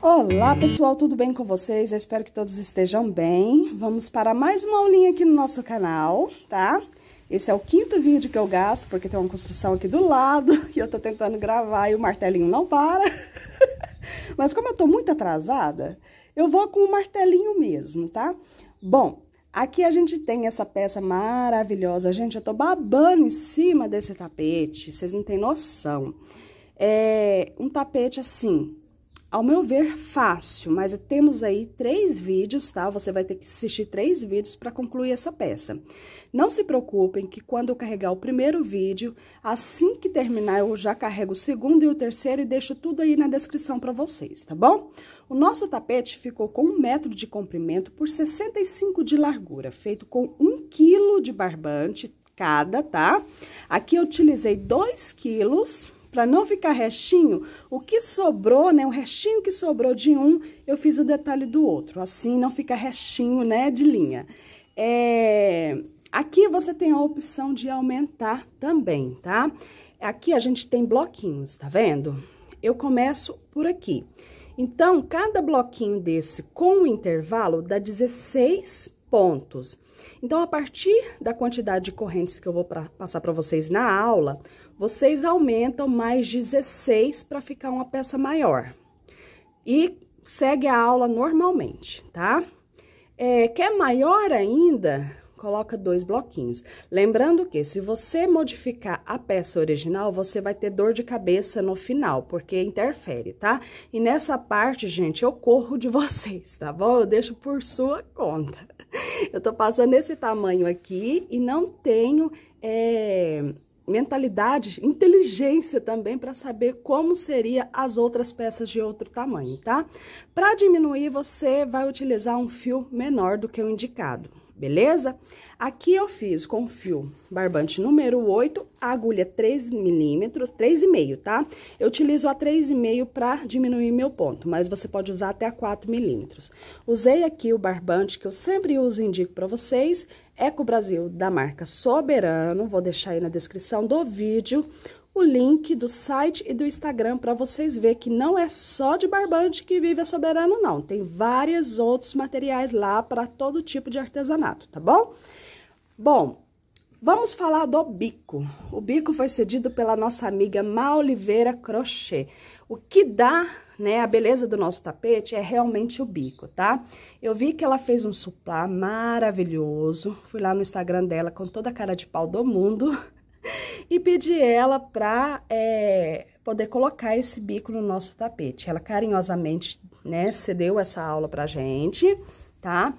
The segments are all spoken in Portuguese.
Olá pessoal, tudo bem com vocês? Eu espero que todos estejam bem. Vamos para mais uma aulinha aqui no nosso canal, tá? Esse é o quinto vídeo que eu gasto, porque tem uma construção aqui do lado e eu tô tentando gravar e o martelinho não para. Mas como eu tô muito atrasada, eu vou com o martelinho mesmo, tá? Bom, aqui a gente tem essa peça maravilhosa. Gente, eu tô babando em cima desse tapete, vocês não têm noção. É um tapete assim, ao meu ver, fácil, mas temos aí três vídeos, tá? Você vai ter que assistir três vídeos para concluir essa peça. Não se preocupem que quando eu carregar o primeiro vídeo, assim que terminar eu já carrego o segundo e o terceiro e deixo tudo aí na descrição para vocês, tá bom? O nosso tapete ficou com um metro de comprimento por 65 de largura, feito com um quilo de barbante cada, tá? Aqui eu utilizei dois quilos para não ficar restinho, o que sobrou, né, o restinho que sobrou de um, eu fiz o detalhe do outro. Assim não fica restinho, né, de linha. É... Aqui você tem a opção de aumentar também, tá? Aqui a gente tem bloquinhos, tá vendo? Eu começo por aqui. Então, cada bloquinho desse com o um intervalo dá 16 pontos. Então, a partir da quantidade de correntes que eu vou pra, passar para vocês na aula, vocês aumentam mais 16 para ficar uma peça maior. E segue a aula normalmente, tá? É, quer maior ainda, coloca dois bloquinhos. Lembrando que se você modificar a peça original, você vai ter dor de cabeça no final, porque interfere, tá? E nessa parte, gente, eu corro de vocês, tá bom? Eu deixo por sua conta. Eu tô passando esse tamanho aqui e não tenho... É mentalidade, inteligência também para saber como seria as outras peças de outro tamanho, tá? Para diminuir, você vai utilizar um fio menor do que o indicado, beleza? Aqui eu fiz com fio barbante número 8, agulha 3 milímetros, 3,5, tá? Eu utilizo a 3,5 para diminuir meu ponto, mas você pode usar até a 4 milímetros. Usei aqui o barbante que eu sempre uso e indico para vocês, Eco é Brasil, da marca Soberano. Vou deixar aí na descrição do vídeo o link do site e do Instagram para vocês ver que não é só de barbante que vive a Soberano, não. Tem vários outros materiais lá para todo tipo de artesanato, tá bom? Bom, vamos falar do bico. O bico foi cedido pela nossa amiga Ma Oliveira Crochê. O que dá, né, a beleza do nosso tapete é realmente o bico, tá? Eu vi que ela fez um suplá maravilhoso, fui lá no Instagram dela com toda a cara de pau do mundo e pedi ela pra é, poder colocar esse bico no nosso tapete. Ela carinhosamente, né, cedeu essa aula pra gente, tá?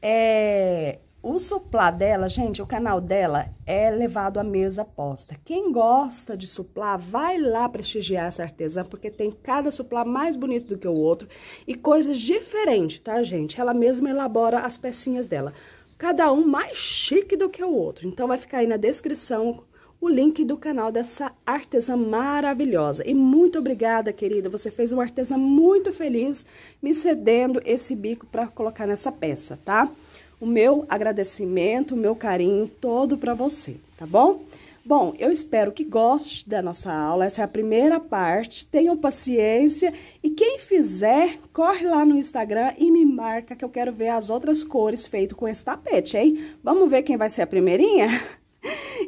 É, o suplá dela, gente, o canal dela é levado à mesa posta. Quem gosta de suplá, vai lá prestigiar essa artesã, porque tem cada suplá mais bonito do que o outro e coisas diferentes, tá, gente? Ela mesma elabora as pecinhas dela. Cada um mais chique do que o outro. Então, vai ficar aí na descrição o link do canal dessa artesã maravilhosa. E muito obrigada, querida. Você fez uma artesã muito feliz me cedendo esse bico para colocar nessa peça, tá? Tá? o meu agradecimento, o meu carinho todo para você, tá bom? Bom, eu espero que goste da nossa aula. Essa é a primeira parte. Tenham paciência e quem fizer, corre lá no Instagram e me marca que eu quero ver as outras cores feitas com esse tapete, hein? Vamos ver quem vai ser a primeirinha?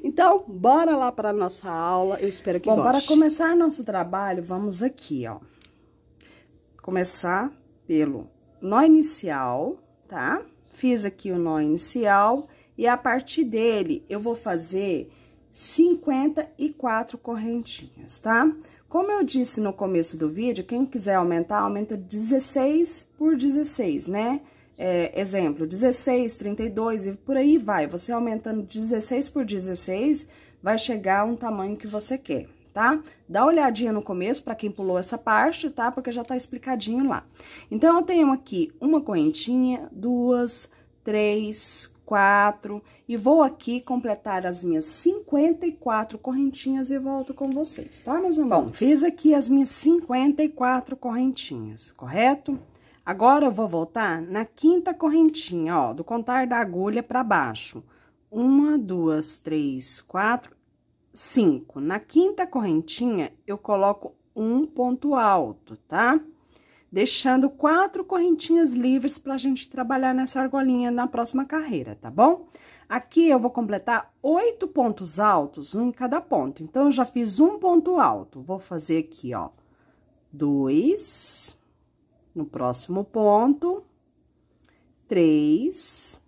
Então, bora lá para nossa aula. Eu espero que Bom, goste. Bom, para começar nosso trabalho, vamos aqui, ó. Começar pelo nó inicial, tá? Tá? Fiz aqui o nó inicial e a partir dele eu vou fazer 54 correntinhas, tá? Como eu disse no começo do vídeo, quem quiser aumentar, aumenta 16 por 16, né? É, exemplo, 16, 32 e por aí vai. Você aumentando 16 por 16, vai chegar um tamanho que você quer tá? Dá uma olhadinha no começo para quem pulou essa parte, tá? Porque já tá explicadinho lá. Então, eu tenho aqui uma correntinha, duas, três, quatro, e vou aqui completar as minhas 54 correntinhas e volto com vocês, tá, meus amores? Bom, fiz aqui as minhas 54 correntinhas, correto? Agora, eu vou voltar na quinta correntinha, ó, do contar da agulha para baixo. Uma, duas, três, quatro 5. Na quinta correntinha, eu coloco um ponto alto, tá? Deixando quatro correntinhas livres para a gente trabalhar nessa argolinha na próxima carreira, tá bom? Aqui eu vou completar oito pontos altos, um em cada ponto. Então, eu já fiz um ponto alto. Vou fazer aqui, ó, dois, no próximo ponto, três,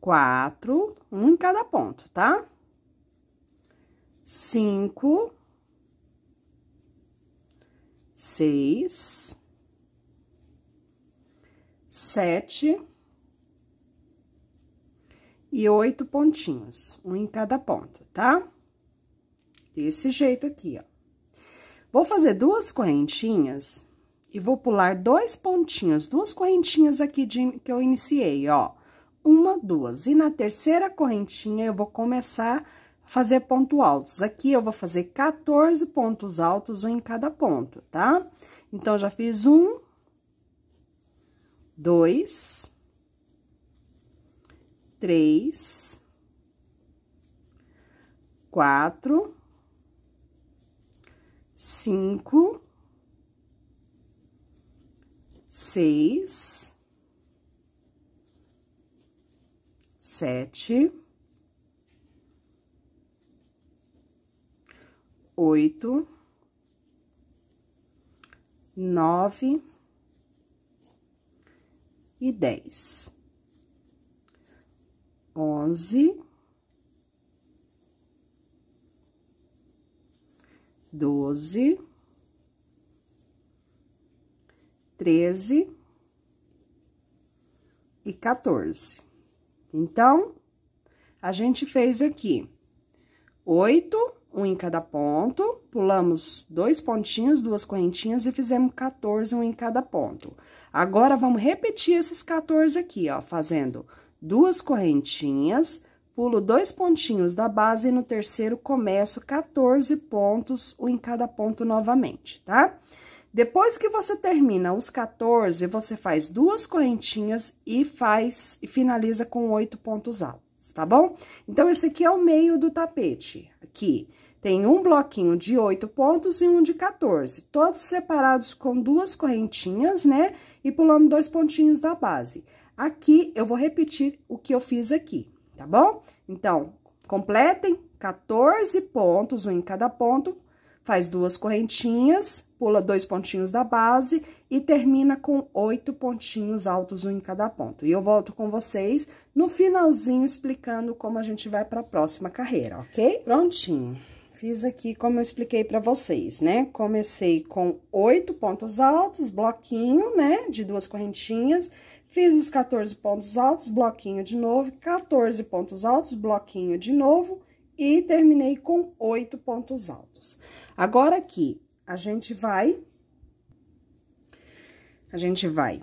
quatro, um em cada ponto, tá? Cinco, seis, sete e oito pontinhos, um em cada ponto, tá? Desse jeito aqui, ó. Vou fazer duas correntinhas e vou pular dois pontinhos, duas correntinhas aqui de, que eu iniciei, ó uma, duas. E na terceira correntinha, eu vou começar a fazer pontos altos. Aqui, eu vou fazer 14 pontos altos, um em cada ponto, tá? Então, já fiz um, dois, três, quatro, cinco, seis sete, oito, nove e dez, onze, doze, treze e quatorze. Então, a gente fez aqui oito, um em cada ponto, pulamos dois pontinhos, duas correntinhas e fizemos 14, um em cada ponto. Agora, vamos repetir esses 14 aqui, ó, fazendo duas correntinhas, pulo dois pontinhos da base e no terceiro começo 14 pontos, um em cada ponto novamente, tá? Tá? Depois que você termina os 14, você faz duas correntinhas e faz e finaliza com oito pontos altos, tá bom? Então, esse aqui é o meio do tapete. Aqui tem um bloquinho de oito pontos e um de 14, todos separados com duas correntinhas, né? E pulando dois pontinhos da base. Aqui eu vou repetir o que eu fiz aqui, tá bom? Então, completem 14 pontos, um em cada ponto, faz duas correntinhas, pula dois pontinhos da base e termina com oito pontinhos altos, um em cada ponto. E eu volto com vocês no finalzinho explicando como a gente vai para a próxima carreira, ok? Prontinho. Fiz aqui como eu expliquei para vocês, né? Comecei com oito pontos altos, bloquinho, né? De duas correntinhas. Fiz os 14 pontos altos, bloquinho de novo, 14 pontos altos, bloquinho de novo e terminei com oito pontos altos. Agora aqui, a gente vai... A gente vai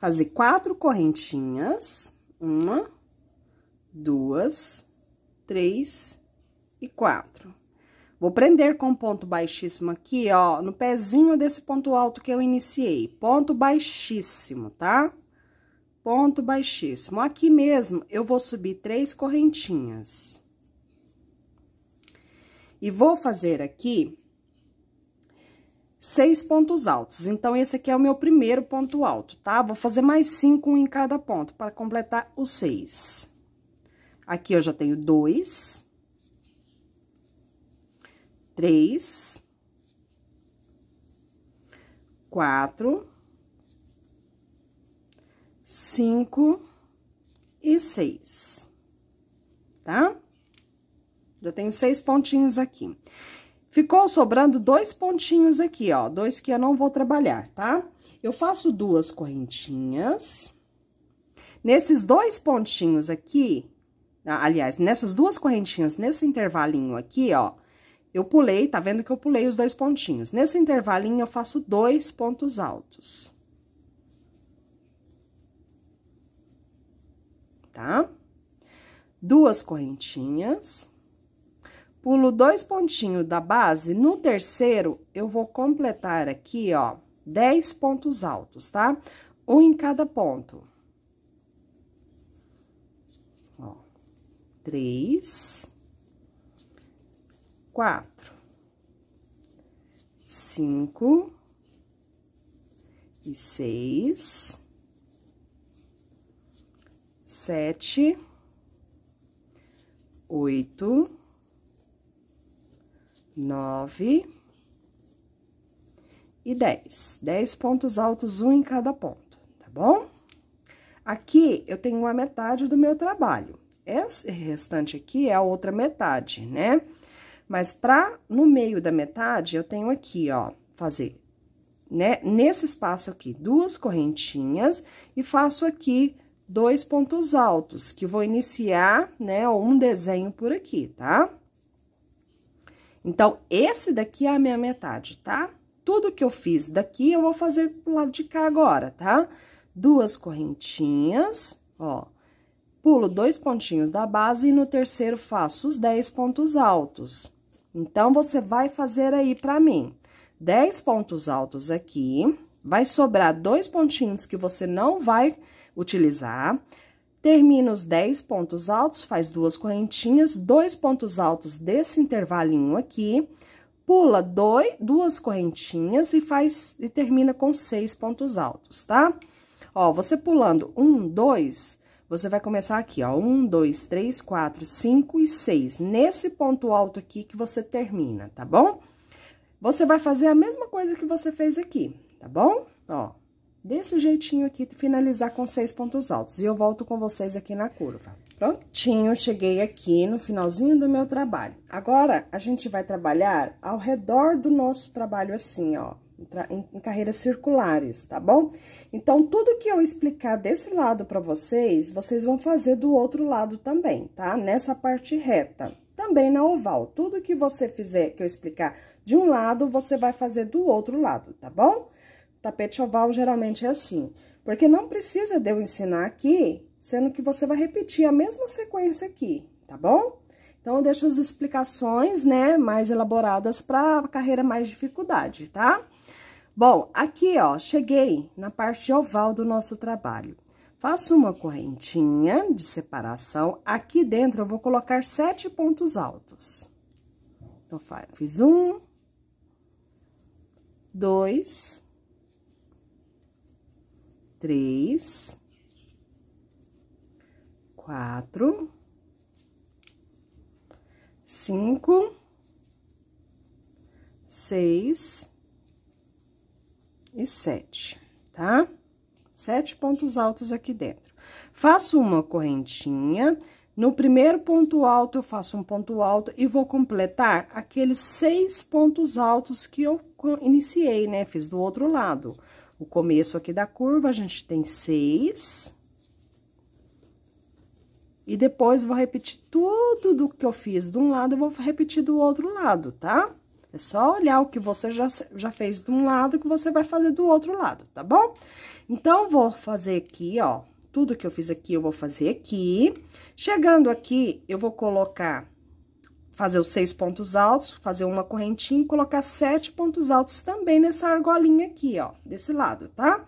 fazer quatro correntinhas. Uma, duas, três e quatro. Vou prender com ponto baixíssimo aqui, ó, no pezinho desse ponto alto que eu iniciei. Ponto baixíssimo, tá? Ponto baixíssimo. Aqui mesmo, eu vou subir três correntinhas. E vou fazer aqui seis pontos altos. Então, esse aqui é o meu primeiro ponto alto, tá? Vou fazer mais cinco em cada ponto para completar os seis. Aqui eu já tenho dois. Três. Quatro. Cinco e seis, tá? Tá? Já tenho seis pontinhos aqui. Ficou sobrando dois pontinhos aqui, ó, dois que eu não vou trabalhar, tá? Eu faço duas correntinhas. Nesses dois pontinhos aqui, ah, aliás, nessas duas correntinhas, nesse intervalinho aqui, ó, eu pulei, tá vendo que eu pulei os dois pontinhos. Nesse intervalinho, eu faço dois pontos altos. Tá? Duas correntinhas. Pulo dois pontinhos da base, no terceiro, eu vou completar aqui, ó, dez pontos altos, tá? Um em cada ponto. Ó, três, quatro, cinco e seis, sete, oito, nove e dez. Dez pontos altos, um em cada ponto, tá bom? Aqui, eu tenho a metade do meu trabalho. Esse restante aqui é a outra metade, né? Mas pra, no meio da metade, eu tenho aqui, ó, fazer, né? Nesse espaço aqui, duas correntinhas e faço aqui dois pontos altos, que vou iniciar, né, um desenho por aqui, tá? Tá? Então, esse daqui é a minha metade, tá? Tudo que eu fiz daqui, eu vou fazer pro lado de cá agora, tá? Duas correntinhas, ó. Pulo dois pontinhos da base e no terceiro faço os dez pontos altos. Então, você vai fazer aí pra mim. dez pontos altos aqui, vai sobrar dois pontinhos que você não vai utilizar, Termina os 10 pontos altos, faz duas correntinhas, dois pontos altos desse intervalinho aqui, pula dois, duas correntinhas e faz e termina com seis pontos altos, tá? Ó, você pulando um, dois, você vai começar aqui, ó, um, dois, três, quatro, cinco e seis, nesse ponto alto aqui que você termina, tá bom? Você vai fazer a mesma coisa que você fez aqui, tá bom? Ó, desse jeitinho aqui, finalizar com seis pontos altos. E eu volto com vocês aqui na curva. Prontinho, cheguei aqui no finalzinho do meu trabalho. Agora, a gente vai trabalhar ao redor do nosso trabalho assim, ó, em carreiras circulares, tá bom? Então, tudo que eu explicar desse lado pra vocês, vocês vão fazer do outro lado também, tá? Nessa parte reta, também na oval. Tudo que você fizer, que eu explicar de um lado, você vai fazer do outro lado, tá bom? Tapete oval geralmente é assim, porque não precisa de eu ensinar aqui, sendo que você vai repetir a mesma sequência aqui, tá bom? Então, eu deixo as explicações, né, mais elaboradas para carreira mais dificuldade, tá? Bom, aqui, ó, cheguei na parte oval do nosso trabalho. Faço uma correntinha de separação. Aqui dentro, eu vou colocar sete pontos altos. Então, fiz um, dois, três, quatro, cinco, seis e sete, tá? Sete pontos altos aqui dentro. Faço uma correntinha, no primeiro ponto alto, eu faço um ponto alto e vou completar aqueles seis pontos altos que eu iniciei, né? Fiz do outro lado o começo aqui da curva, a gente tem seis. E depois, vou repetir tudo do que eu fiz de um lado, eu vou repetir do outro lado, tá? É só olhar o que você já, já fez de um lado, que você vai fazer do outro lado, tá bom? Então, vou fazer aqui, ó, tudo que eu fiz aqui, eu vou fazer aqui. Chegando aqui, eu vou colocar fazer os seis pontos altos, fazer uma correntinha e colocar sete pontos altos também nessa argolinha aqui, ó, desse lado, tá?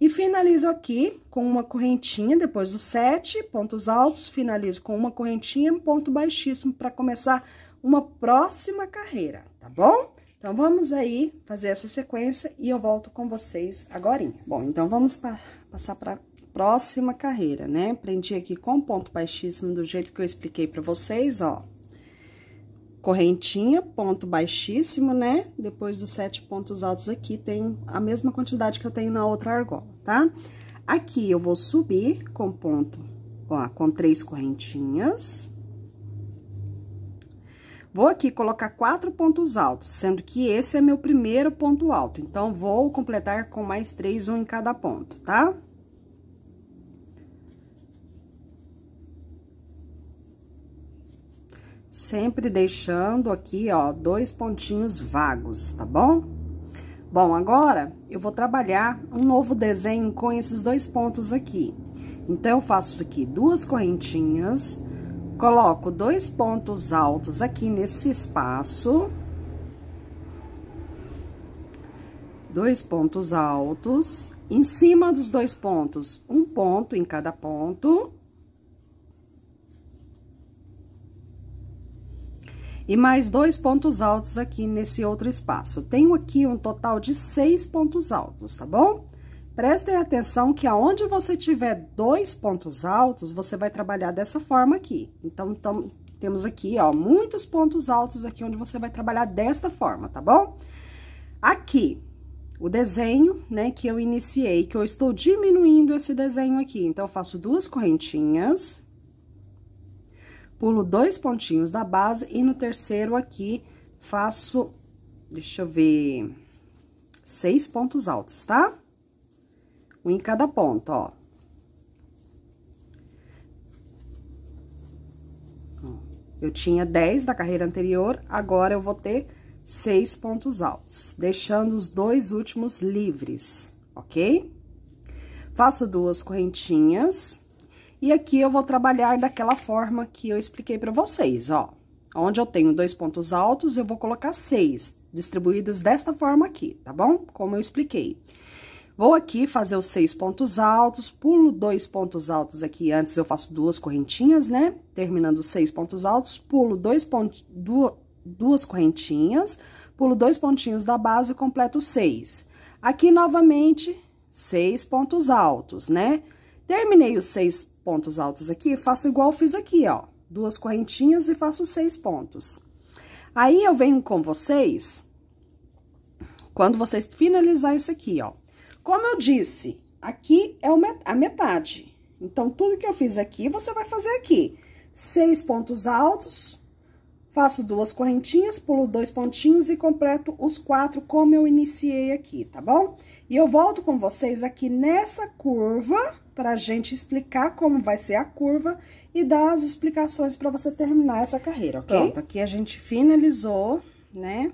E finalizo aqui com uma correntinha, depois dos sete pontos altos, finalizo com uma correntinha, um ponto baixíssimo para começar uma próxima carreira, tá bom? Então, vamos aí fazer essa sequência e eu volto com vocês agorinha. Bom, então, vamos pa passar para próxima carreira, né? Prendi aqui com ponto baixíssimo do jeito que eu expliquei para vocês, ó correntinha, ponto baixíssimo, né? Depois dos sete pontos altos aqui, tem a mesma quantidade que eu tenho na outra argola, tá? Aqui eu vou subir com ponto, ó, com três correntinhas. Vou aqui colocar quatro pontos altos, sendo que esse é meu primeiro ponto alto. Então, vou completar com mais três, um em cada ponto, tá? Tá? Sempre deixando aqui, ó, dois pontinhos vagos, tá bom? Bom, agora eu vou trabalhar um novo desenho com esses dois pontos aqui. Então, eu faço aqui duas correntinhas, coloco dois pontos altos aqui nesse espaço. Dois pontos altos. Em cima dos dois pontos, um ponto em cada ponto. E mais dois pontos altos aqui nesse outro espaço. Tenho aqui um total de seis pontos altos, tá bom? Prestem atenção que aonde você tiver dois pontos altos, você vai trabalhar dessa forma aqui. Então, então temos aqui, ó, muitos pontos altos aqui onde você vai trabalhar desta forma, tá bom? Aqui, o desenho, né, que eu iniciei, que eu estou diminuindo esse desenho aqui. Então, eu faço duas correntinhas, pulo dois pontinhos da base e no terceiro aqui faço, deixa eu ver, seis pontos altos, tá? Um em cada ponto, ó. Eu tinha 10 da carreira anterior, agora eu vou ter seis pontos altos, deixando os dois últimos livres, ok? Faço duas correntinhas e aqui eu vou trabalhar daquela forma que eu expliquei pra vocês, ó. Onde eu tenho dois pontos altos, eu vou colocar seis, distribuídos desta forma aqui, tá bom? Como eu expliquei. Vou aqui fazer os seis pontos altos, pulo dois pontos altos aqui, antes eu faço duas correntinhas, né? Terminando os seis pontos altos, pulo dois pontos, duas, duas correntinhas, pulo dois pontinhos da base e completo seis. Aqui, novamente, seis pontos altos, né? Terminei os seis pontos altos aqui, faço igual fiz aqui, ó. Duas correntinhas e faço seis pontos. Aí, eu venho com vocês, quando vocês finalizar isso aqui, ó. Como eu disse, aqui é a metade. Então, tudo que eu fiz aqui, você vai fazer aqui. Seis pontos altos, faço duas correntinhas, pulo dois pontinhos e completo os quatro como eu iniciei aqui, tá bom? E eu volto com vocês aqui nessa curva para a gente explicar como vai ser a curva e dar as explicações para você terminar essa carreira, ok? Pronto, aqui a gente finalizou, né,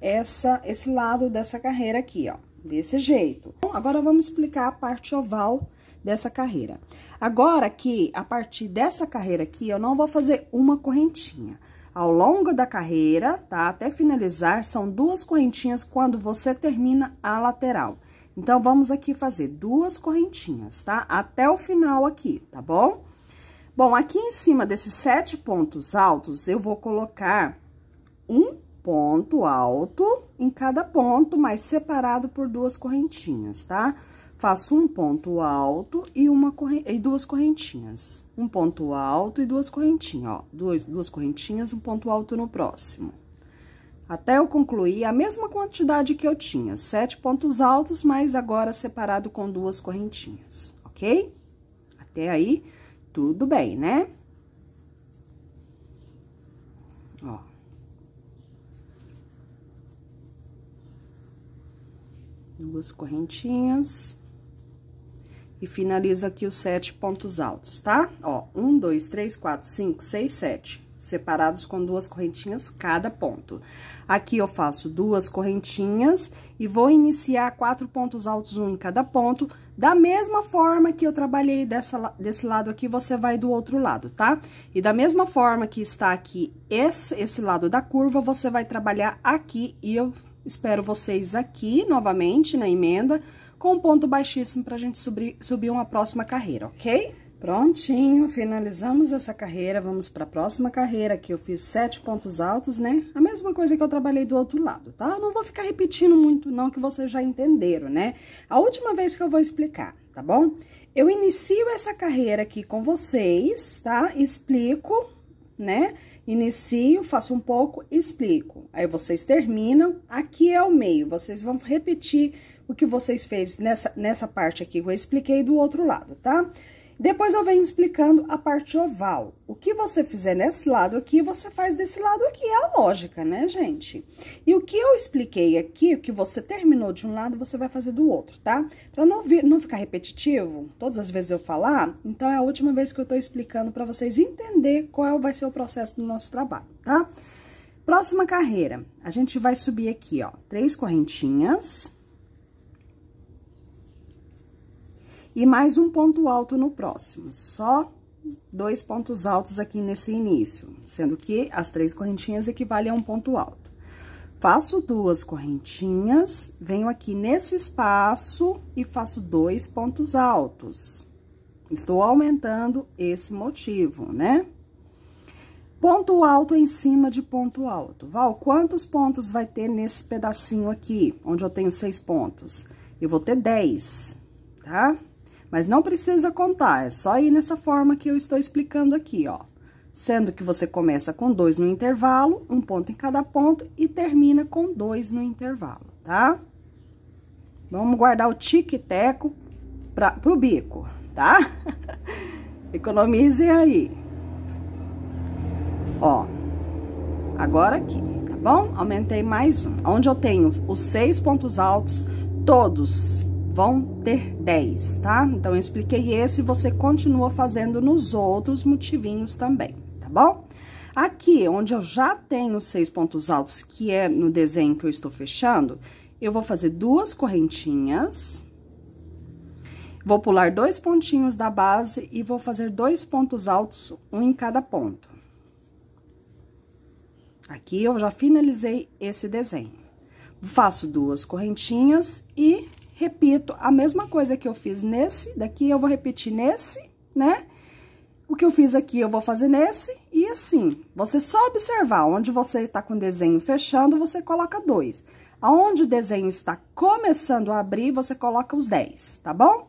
essa, esse lado dessa carreira aqui, ó, desse jeito. Bom, agora vamos explicar a parte oval dessa carreira. Agora aqui, a partir dessa carreira aqui, eu não vou fazer uma correntinha. Ao longo da carreira, tá? Até finalizar, são duas correntinhas quando você termina a lateral. Então, vamos aqui fazer duas correntinhas, tá? Até o final aqui, tá bom? Bom, aqui em cima desses sete pontos altos, eu vou colocar um ponto alto em cada ponto, mas separado por duas correntinhas, tá? Faço um ponto alto e, uma corre... e duas correntinhas. Um ponto alto e duas correntinhas, ó. Duas, duas correntinhas, um ponto alto no próximo até eu concluir a mesma quantidade que eu tinha, sete pontos altos, mas agora separado com duas correntinhas, ok? Até aí, tudo bem, né? Ó. Duas correntinhas. E finaliza aqui os sete pontos altos, tá? Ó, um, dois, três, quatro, cinco, seis, sete separados com duas correntinhas cada ponto. Aqui eu faço duas correntinhas e vou iniciar quatro pontos altos, um em cada ponto. Da mesma forma que eu trabalhei dessa, desse lado aqui, você vai do outro lado, tá? E da mesma forma que está aqui esse, esse lado da curva, você vai trabalhar aqui e eu espero vocês aqui novamente na emenda com um ponto baixíssimo pra gente subir, subir uma próxima carreira, ok? Prontinho, finalizamos essa carreira, vamos para a próxima carreira, que eu fiz sete pontos altos, né? A mesma coisa que eu trabalhei do outro lado, tá? Eu não vou ficar repetindo muito não, que vocês já entenderam, né? A última vez que eu vou explicar, tá bom? Eu inicio essa carreira aqui com vocês, tá? Explico, né? Inicio, faço um pouco, explico. Aí, vocês terminam, aqui é o meio, vocês vão repetir o que vocês fez nessa, nessa parte aqui, que eu expliquei do outro lado, tá? Tá? Depois eu venho explicando a parte oval. O que você fizer nesse lado aqui, você faz desse lado aqui, é a lógica, né, gente? E o que eu expliquei aqui, o que você terminou de um lado, você vai fazer do outro, tá? Pra não, não ficar repetitivo, todas as vezes eu falar, então é a última vez que eu tô explicando pra vocês entender qual vai ser o processo do nosso trabalho, tá? Próxima carreira, a gente vai subir aqui, ó, três correntinhas E mais um ponto alto no próximo, só dois pontos altos aqui nesse início, sendo que as três correntinhas equivalem a um ponto alto. Faço duas correntinhas, venho aqui nesse espaço e faço dois pontos altos. Estou aumentando esse motivo, né? Ponto alto em cima de ponto alto. Val, quantos pontos vai ter nesse pedacinho aqui, onde eu tenho seis pontos? Eu vou ter dez, tá? Tá? Mas não precisa contar, é só ir nessa forma que eu estou explicando aqui, ó. Sendo que você começa com dois no intervalo, um ponto em cada ponto e termina com dois no intervalo, tá? Vamos guardar o tique-teco para o bico, tá? Economizem aí. Ó, agora aqui, tá bom? Aumentei mais um. Onde eu tenho os seis pontos altos, todos vão ter 10, tá? Então, eu expliquei esse, você continua fazendo nos outros motivinhos também, tá bom? Aqui, onde eu já tenho seis pontos altos, que é no desenho que eu estou fechando, eu vou fazer duas correntinhas... Vou pular dois pontinhos da base e vou fazer dois pontos altos, um em cada ponto. Aqui eu já finalizei esse desenho. Faço duas correntinhas e repito a mesma coisa que eu fiz nesse, daqui eu vou repetir nesse, né? O que eu fiz aqui eu vou fazer nesse, e assim, você só observar onde você está com o desenho fechando, você coloca dois. Aonde o desenho está começando a abrir, você coloca os dez, tá bom?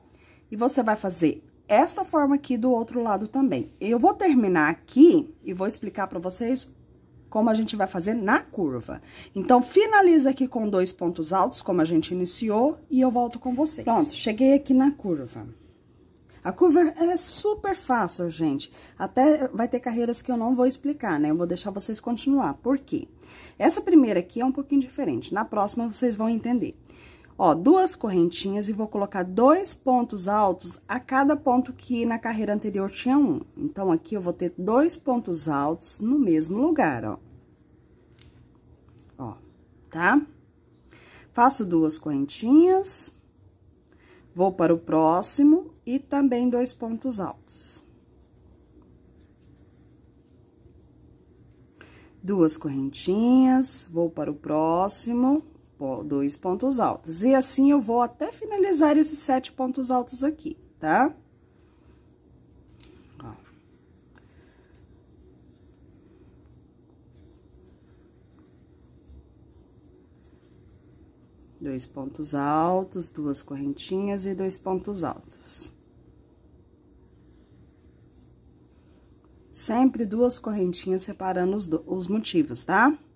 E você vai fazer essa forma aqui do outro lado também. Eu vou terminar aqui e vou explicar para vocês como a gente vai fazer na curva. Então, finaliza aqui com dois pontos altos, como a gente iniciou, e eu volto com vocês. Pronto, cheguei aqui na curva. A curva é super fácil, gente. Até vai ter carreiras que eu não vou explicar, né? Eu vou deixar vocês continuar. Por quê? Essa primeira aqui é um pouquinho diferente. Na próxima, vocês vão entender. Ó, duas correntinhas e vou colocar dois pontos altos a cada ponto que na carreira anterior tinha um. Então, aqui eu vou ter dois pontos altos no mesmo lugar, ó. Ó, tá? Faço duas correntinhas, vou para o próximo e também dois pontos altos. Duas correntinhas, vou para o próximo dois pontos altos. E assim, eu vou até finalizar esses sete pontos altos aqui, tá? Ó. Dois pontos altos, duas correntinhas e dois pontos altos. Sempre duas correntinhas separando os, do, os motivos, tá? Tá?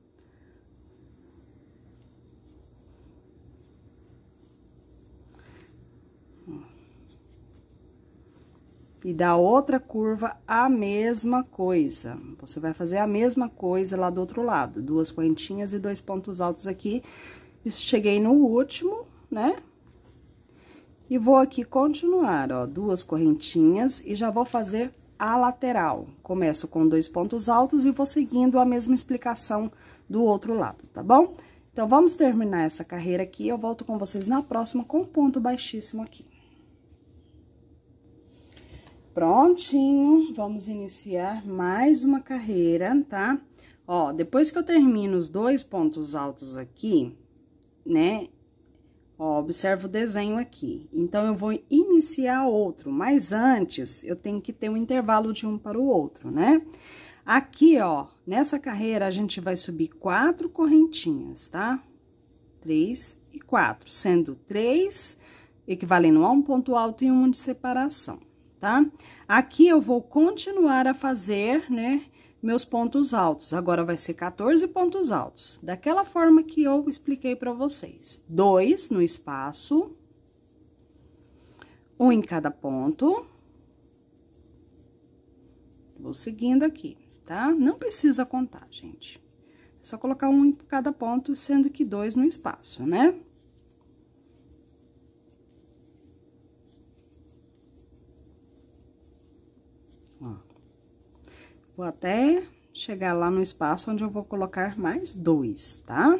E da outra curva, a mesma coisa. Você vai fazer a mesma coisa lá do outro lado. Duas correntinhas e dois pontos altos aqui. cheguei no último, né? E vou aqui continuar, ó, duas correntinhas e já vou fazer a lateral. Começo com dois pontos altos e vou seguindo a mesma explicação do outro lado, tá bom? Então, vamos terminar essa carreira aqui, eu volto com vocês na próxima com ponto baixíssimo aqui. Prontinho, vamos iniciar mais uma carreira, tá? Ó, depois que eu termino os dois pontos altos aqui, né? Ó, observa o desenho aqui. Então, eu vou iniciar outro, mas antes, eu tenho que ter um intervalo de um para o outro, né? Aqui, ó, nessa carreira, a gente vai subir quatro correntinhas, tá? Três e quatro, sendo três equivalendo a um ponto alto e um de separação tá? Aqui eu vou continuar a fazer, né, meus pontos altos. Agora, vai ser 14 pontos altos, daquela forma que eu expliquei para vocês. Dois no espaço, um em cada ponto. Vou seguindo aqui, tá? Não precisa contar, gente. É só colocar um em cada ponto, sendo que dois no espaço, né? Vou até chegar lá no espaço onde eu vou colocar mais dois, tá?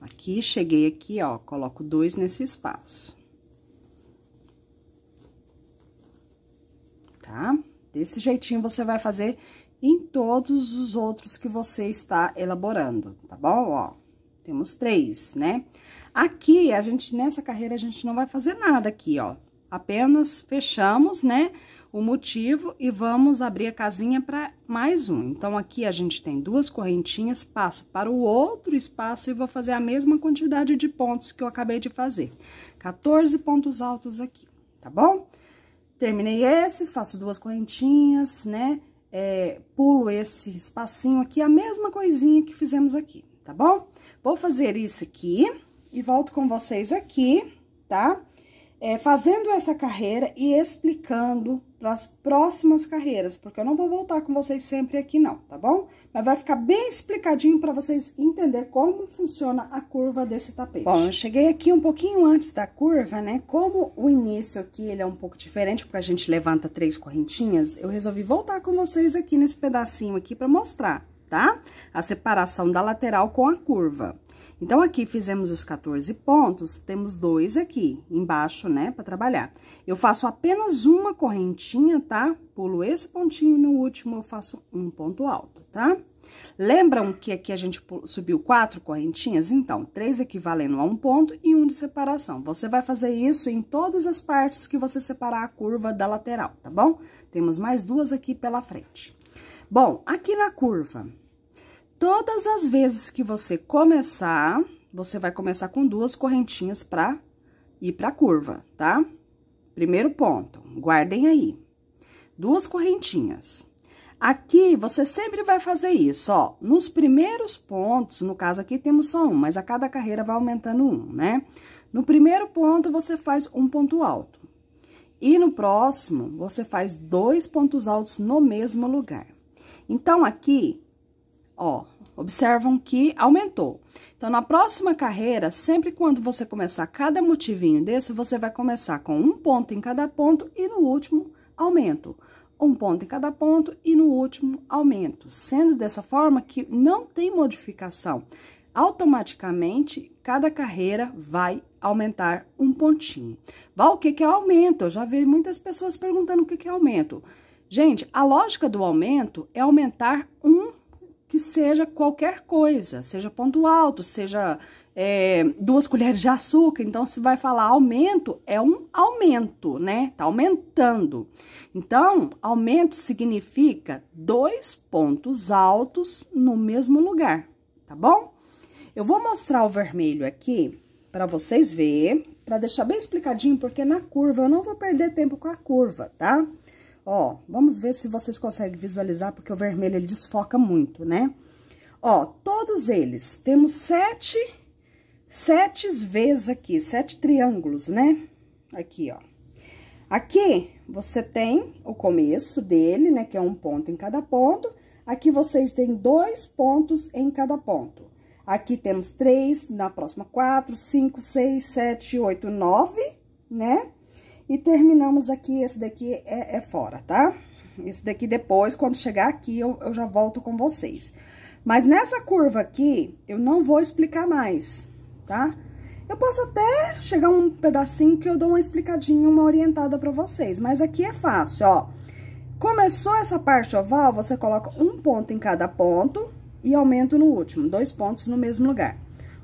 Aqui, cheguei aqui, ó, coloco dois nesse espaço. Tá? Desse jeitinho, você vai fazer em todos os outros que você está elaborando, tá bom? Ó, temos três, né? Aqui, a gente, nessa carreira, a gente não vai fazer nada aqui, ó. Apenas fechamos, né, o motivo e vamos abrir a casinha para mais um. Então, aqui a gente tem duas correntinhas, passo para o outro espaço e vou fazer a mesma quantidade de pontos que eu acabei de fazer. 14 pontos altos aqui, tá bom? Terminei esse, faço duas correntinhas, né, é, pulo esse espacinho aqui, a mesma coisinha que fizemos aqui, tá bom? Vou fazer isso aqui e volto com vocês aqui, tá? É, fazendo essa carreira e explicando para as próximas carreiras, porque eu não vou voltar com vocês sempre aqui não, tá bom? Mas vai ficar bem explicadinho para vocês entender como funciona a curva desse tapete. Bom, eu cheguei aqui um pouquinho antes da curva, né? Como o início aqui ele é um pouco diferente, porque a gente levanta três correntinhas, eu resolvi voltar com vocês aqui nesse pedacinho aqui para mostrar, tá? A separação da lateral com a curva. Então, aqui fizemos os 14 pontos, temos dois aqui embaixo, né, para trabalhar. Eu faço apenas uma correntinha, tá? Pulo esse pontinho e no último eu faço um ponto alto, tá? Lembram que aqui a gente subiu quatro correntinhas? Então, três equivalendo a um ponto e um de separação. Você vai fazer isso em todas as partes que você separar a curva da lateral, tá bom? Temos mais duas aqui pela frente. Bom, aqui na curva, Todas as vezes que você começar, você vai começar com duas correntinhas pra ir pra curva, tá? Primeiro ponto, guardem aí. Duas correntinhas. Aqui, você sempre vai fazer isso, ó. Nos primeiros pontos, no caso aqui temos só um, mas a cada carreira vai aumentando um, né? No primeiro ponto, você faz um ponto alto. E no próximo, você faz dois pontos altos no mesmo lugar. Então, aqui, Ó, observam que aumentou. Então, na próxima carreira, sempre quando você começar cada motivinho desse, você vai começar com um ponto em cada ponto e no último, aumento. Um ponto em cada ponto e no último, aumento. Sendo dessa forma que não tem modificação. Automaticamente, cada carreira vai aumentar um pontinho. Val, o que é aumento? Eu já vi muitas pessoas perguntando o que é aumento. Gente, a lógica do aumento é aumentar um ponto que seja qualquer coisa, seja ponto alto, seja é, duas colheres de açúcar. Então, se vai falar aumento, é um aumento, né? Tá aumentando. Então, aumento significa dois pontos altos no mesmo lugar, tá bom? Eu vou mostrar o vermelho aqui para vocês verem, para deixar bem explicadinho, porque na curva eu não vou perder tempo com a curva, tá? Tá? Ó, vamos ver se vocês conseguem visualizar, porque o vermelho, ele desfoca muito, né? Ó, todos eles, temos sete, sete vezes aqui, sete triângulos, né? Aqui, ó. Aqui, você tem o começo dele, né, que é um ponto em cada ponto. Aqui, vocês têm dois pontos em cada ponto. Aqui temos três, na próxima quatro, cinco, seis, sete, oito, nove, né? E terminamos aqui, esse daqui é, é fora, tá? Esse daqui depois, quando chegar aqui, eu, eu já volto com vocês. Mas nessa curva aqui, eu não vou explicar mais, tá? Eu posso até chegar um pedacinho que eu dou uma explicadinha, uma orientada pra vocês. Mas aqui é fácil, ó. Começou essa parte oval, você coloca um ponto em cada ponto e aumento no último. Dois pontos no mesmo lugar.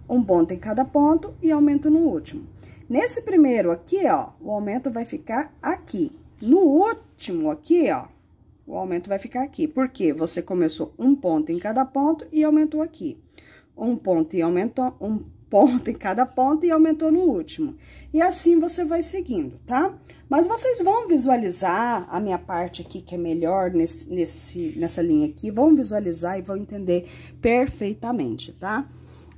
Um ponto em cada ponto e aumento no último. Nesse primeiro aqui, ó, o aumento vai ficar aqui. No último aqui, ó, o aumento vai ficar aqui. Porque você começou um ponto em cada ponto e aumentou aqui. Um ponto e aumentou, um ponto em cada ponto e aumentou no último. E assim você vai seguindo, tá? Mas vocês vão visualizar a minha parte aqui, que é melhor nesse, nesse, nessa linha aqui. Vão visualizar e vão entender perfeitamente, tá?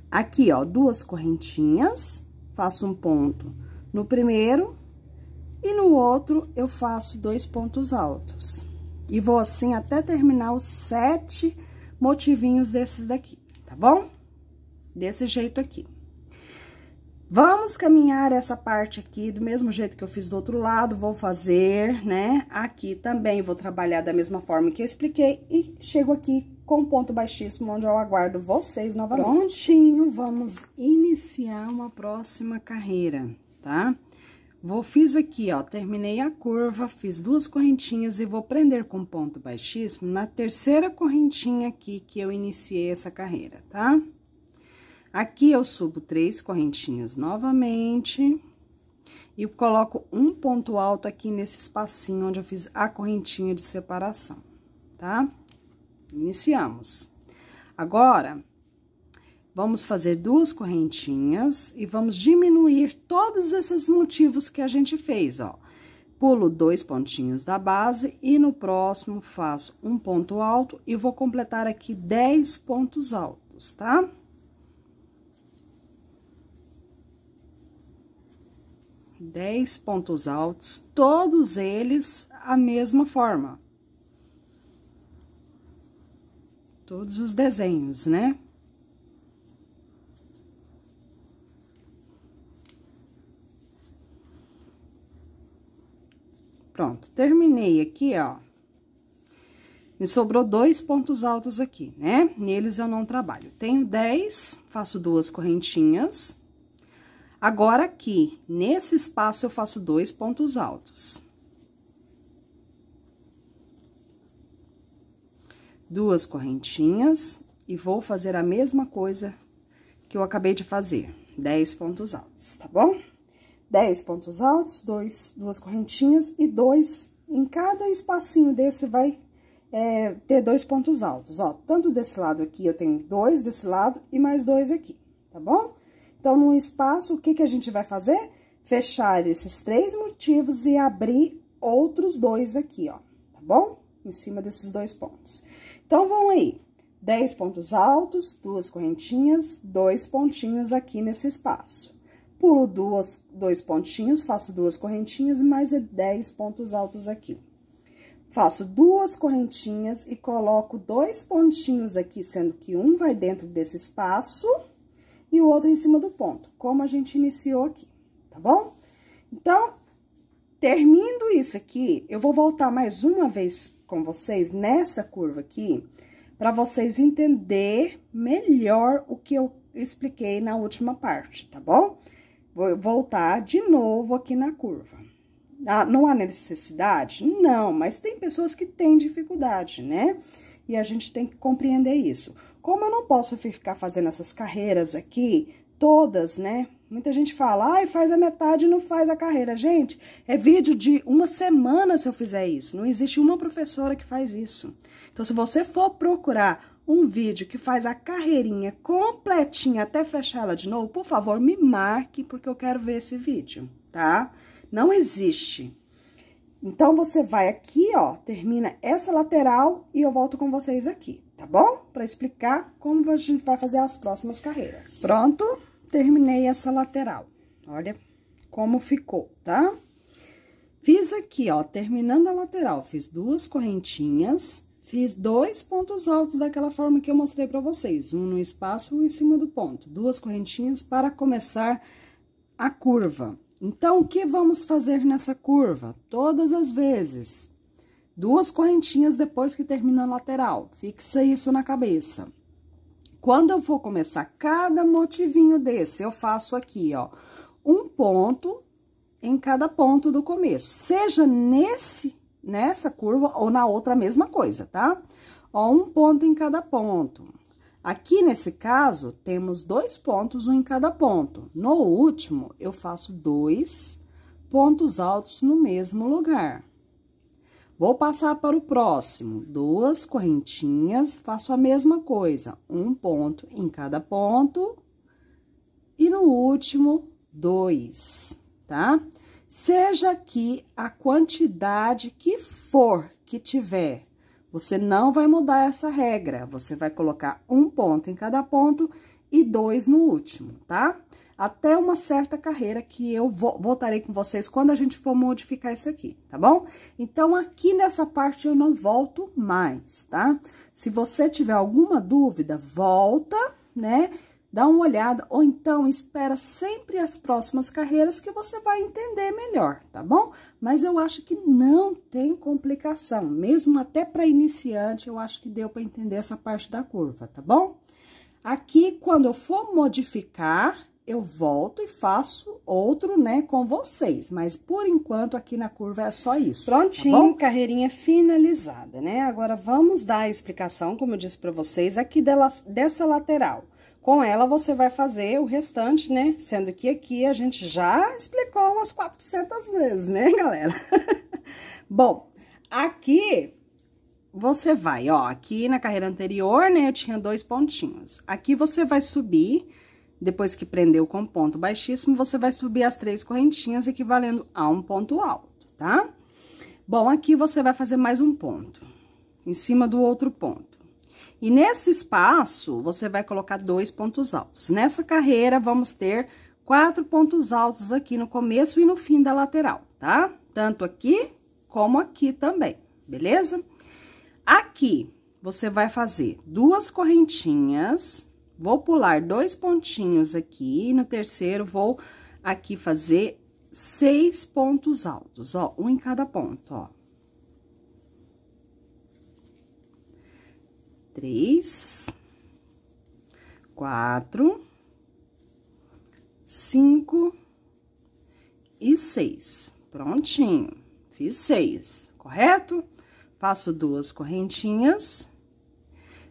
Aqui, ó, duas correntinhas faço um ponto no primeiro e no outro eu faço dois pontos altos. E vou assim até terminar os sete motivinhos desses daqui, tá bom? Desse jeito aqui. Vamos caminhar essa parte aqui do mesmo jeito que eu fiz do outro lado, vou fazer, né? Aqui também vou trabalhar da mesma forma que eu expliquei e chego aqui com ponto baixíssimo, onde eu aguardo vocês novamente. Prontinho, vamos iniciar uma próxima carreira, tá? Vou, fiz aqui, ó, terminei a curva, fiz duas correntinhas e vou prender com ponto baixíssimo na terceira correntinha aqui que eu iniciei essa carreira, tá? Aqui eu subo três correntinhas novamente e coloco um ponto alto aqui nesse espacinho onde eu fiz a correntinha de separação, tá? Tá? Iniciamos. Agora, vamos fazer duas correntinhas e vamos diminuir todos esses motivos que a gente fez, ó. Pulo dois pontinhos da base e no próximo faço um ponto alto e vou completar aqui 10 pontos altos, tá? Dez pontos altos, todos eles a mesma forma. todos os desenhos, né? Pronto, terminei aqui, ó. Me sobrou dois pontos altos aqui, né? Neles eu não trabalho. Tenho 10, faço duas correntinhas. Agora, aqui, nesse espaço, eu faço dois pontos altos. duas correntinhas e vou fazer a mesma coisa que eu acabei de fazer, 10 pontos altos, tá bom? 10 pontos altos, dois, duas correntinhas e dois em cada espacinho desse vai é, ter dois pontos altos, ó. Tanto desse lado aqui eu tenho dois desse lado e mais dois aqui, tá bom? Então, no espaço, o que que a gente vai fazer? Fechar esses três motivos e abrir outros dois aqui, ó, tá bom? Em cima desses dois pontos. Então, vão aí. 10 pontos altos, duas correntinhas, dois pontinhos aqui nesse espaço. Pulo duas, dois pontinhos, faço duas correntinhas, mais 10 é pontos altos aqui. Faço duas correntinhas e coloco dois pontinhos aqui, sendo que um vai dentro desse espaço e o outro em cima do ponto, como a gente iniciou aqui, tá bom? Então, termino isso aqui, eu vou voltar mais uma vez com vocês nessa curva aqui, para vocês entender melhor o que eu expliquei na última parte, tá bom? Vou voltar de novo aqui na curva. Ah, não há necessidade? Não, mas tem pessoas que têm dificuldade, né? E a gente tem que compreender isso. Como eu não posso ficar fazendo essas carreiras aqui, todas, né? Muita gente fala, ai, faz a metade e não faz a carreira. Gente, é vídeo de uma semana se eu fizer isso. Não existe uma professora que faz isso. Então, se você for procurar um vídeo que faz a carreirinha completinha até fechar ela de novo, por favor, me marque, porque eu quero ver esse vídeo, tá? Não existe. Então, você vai aqui, ó, termina essa lateral e eu volto com vocês aqui, tá bom? Pra explicar como a gente vai fazer as próximas carreiras. Pronto? terminei essa lateral. Olha como ficou, tá? Fiz aqui, ó, terminando a lateral, fiz duas correntinhas, fiz dois pontos altos daquela forma que eu mostrei pra vocês. Um no espaço, um em cima do ponto. Duas correntinhas para começar a curva. Então, o que vamos fazer nessa curva? Todas as vezes, duas correntinhas depois que termina a lateral. Fixa isso na cabeça. Quando eu for começar cada motivinho desse, eu faço aqui, ó, um ponto em cada ponto do começo, seja nesse, nessa curva ou na outra mesma coisa, tá? Ó, um ponto em cada ponto. Aqui, nesse caso, temos dois pontos, um em cada ponto. No último, eu faço dois pontos altos no mesmo lugar. Vou passar para o próximo, duas correntinhas, faço a mesma coisa, um ponto em cada ponto, e no último, dois, tá? Seja aqui a quantidade que for que tiver você não vai mudar essa regra, você vai colocar um ponto em cada ponto e dois no último, tá? Até uma certa carreira que eu voltarei com vocês quando a gente for modificar isso aqui, tá bom? Então, aqui nessa parte eu não volto mais, tá? Se você tiver alguma dúvida, volta, né? dá uma olhada, ou então espera sempre as próximas carreiras que você vai entender melhor, tá bom? Mas eu acho que não tem complicação, mesmo até para iniciante, eu acho que deu para entender essa parte da curva, tá bom? Aqui, quando eu for modificar, eu volto e faço outro, né, com vocês. Mas, por enquanto, aqui na curva é só isso, tá Prontinho, tá carreirinha finalizada, né? Agora, vamos dar a explicação, como eu disse para vocês, aqui dela, dessa lateral. Com ela, você vai fazer o restante, né? Sendo que aqui a gente já explicou umas 400 vezes, né, galera? Bom, aqui você vai, ó, aqui na carreira anterior, né, eu tinha dois pontinhos. Aqui você vai subir, depois que prendeu com ponto baixíssimo, você vai subir as três correntinhas equivalendo a um ponto alto, tá? Bom, aqui você vai fazer mais um ponto, em cima do outro ponto. E nesse espaço, você vai colocar dois pontos altos. Nessa carreira, vamos ter quatro pontos altos aqui no começo e no fim da lateral, tá? Tanto aqui, como aqui também, beleza? Aqui, você vai fazer duas correntinhas, vou pular dois pontinhos aqui, e no terceiro vou aqui fazer seis pontos altos, ó, um em cada ponto, ó. três, quatro, cinco e seis. Prontinho, fiz seis, correto? Faço duas correntinhas.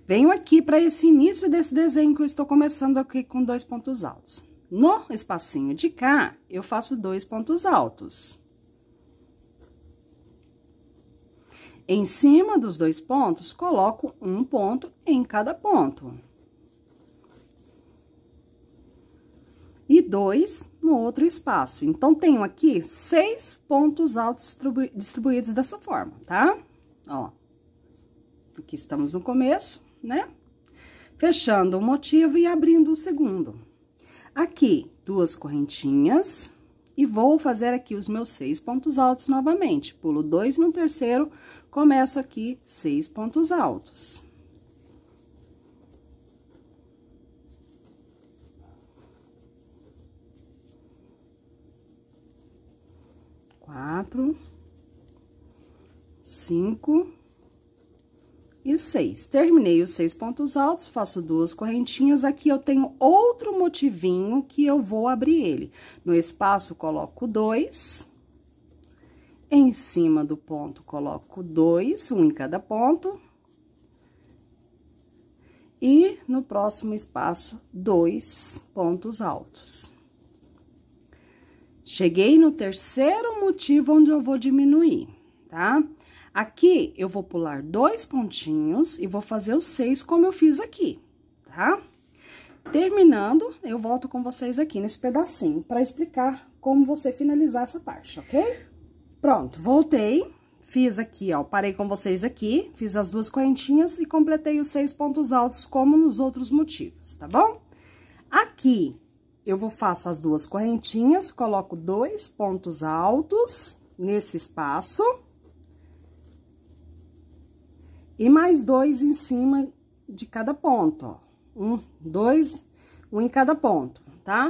Venho aqui para esse início desse desenho que eu estou começando aqui com dois pontos altos. No espacinho de cá, eu faço dois pontos altos. Em cima dos dois pontos, coloco um ponto em cada ponto. E dois no outro espaço. Então, tenho aqui seis pontos altos distribuídos dessa forma, tá? Ó, aqui estamos no começo, né? Fechando o motivo e abrindo o segundo. Aqui, duas correntinhas, e vou fazer aqui os meus seis pontos altos novamente. Pulo dois no terceiro, começo aqui seis pontos altos. Quatro, cinco e seis. Terminei os seis pontos altos, faço duas correntinhas. Aqui eu tenho outro motivinho que eu vou abrir ele. No espaço, coloco dois em cima do ponto, coloco dois, um em cada ponto. E no próximo espaço, dois pontos altos. Cheguei no terceiro motivo onde eu vou diminuir, tá? Aqui, eu vou pular dois pontinhos e vou fazer os seis como eu fiz aqui, tá? Terminando, eu volto com vocês aqui nesse pedacinho para explicar como você finalizar essa parte, ok? Pronto, voltei, fiz aqui, ó, parei com vocês aqui, fiz as duas correntinhas e completei os seis pontos altos como nos outros motivos, tá bom? Aqui, eu vou faço as duas correntinhas, coloco dois pontos altos nesse espaço. E mais dois em cima de cada ponto, ó. Um, dois, um em cada ponto, tá?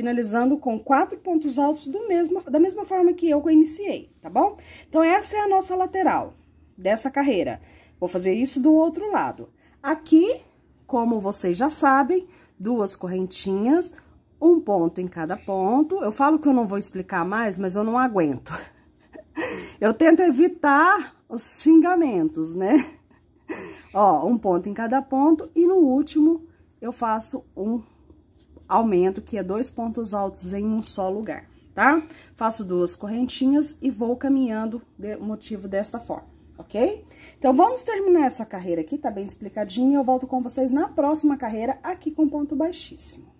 finalizando com quatro pontos altos do mesmo, da mesma forma que eu iniciei, tá bom? Então, essa é a nossa lateral dessa carreira. Vou fazer isso do outro lado. Aqui, como vocês já sabem, duas correntinhas, um ponto em cada ponto. Eu falo que eu não vou explicar mais, mas eu não aguento. Eu tento evitar os xingamentos, né? Ó, um ponto em cada ponto e no último eu faço um aumento, que é dois pontos altos em um só lugar, tá? Faço duas correntinhas e vou caminhando o motivo desta forma, ok? Então, vamos terminar essa carreira aqui, tá bem explicadinho, eu volto com vocês na próxima carreira aqui com ponto baixíssimo.